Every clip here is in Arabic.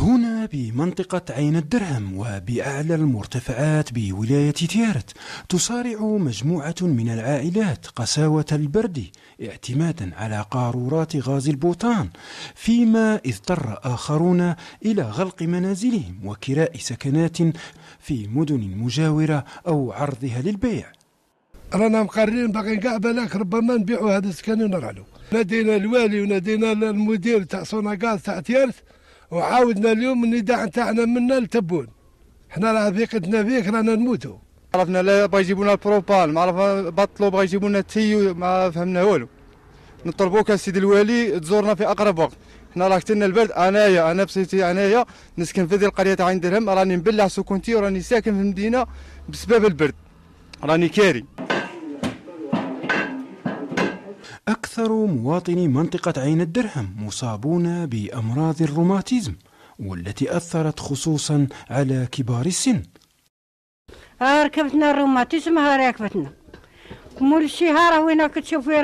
هنا بمنطقة عين الدرهم وبأعلى المرتفعات بولاية تيارت تصارع مجموعة من العائلات قساوة البرد اعتمادا على قارورات غاز البوتان فيما اضطر آخرون إلى غلق منازلهم وكراء سكنات في مدن مجاورة أو عرضها للبيع رانا مقررين باقيين كاع بالك ربما نبيعوا هذا السكن ونرعلوا نادينا الوالي ونادينا المدير تاع سوناغاز تاع تيارت وعاودنا اليوم النداء تاعنا منا لتبون حنا راه ثقتنا فيك رانا نموتوا عرفنا لا بغا يجيبونا البروبال ما عرف بطلوا بغا يجيبونا تي ما فهمنا والو نطلبوك السيد الوالي تزورنا في اقرب وقت حنا راه كتلنا البرد انايا انا بصيتي انايا نسكن في هذه القريه تاع درهم راني مبلع سكنتي وراني ساكن في المدينه بسبب البرد راني كاري أكثر مواطني منطقة عين الدرهم مصابون بأمراض الروماتيزم والتي أثرت خصوصا على كبار السن ركبتنا الروماتيزم ها ركبتنا مول شي راه وين تشوف فيه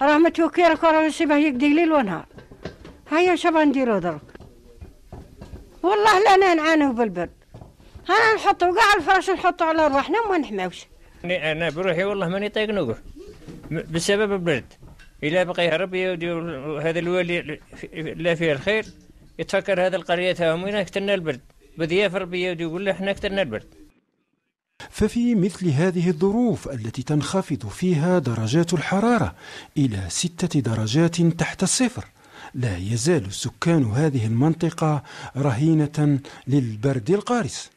راه متوكي راك راه شبه يقدي ليل ونهار هيا شبا نديرو درك والله لا انا نعانيو بالبرد انا نحطو كاع الفراش نحطو على روحنا وما نحماوش انا بروحي والله ماني طايق نوقف بسبب البرد إلا بقى يهرب هذا الوالي لا فيه الخير يتفكر هذا القرية تاعهم وين كثرنا البرد بدي يفر يقول له احنا كثرنا البرد ففي مثل هذه الظروف التي تنخفض فيها درجات الحرارة إلى ستة درجات تحت الصفر لا يزال سكان هذه المنطقة رهينة للبرد القارس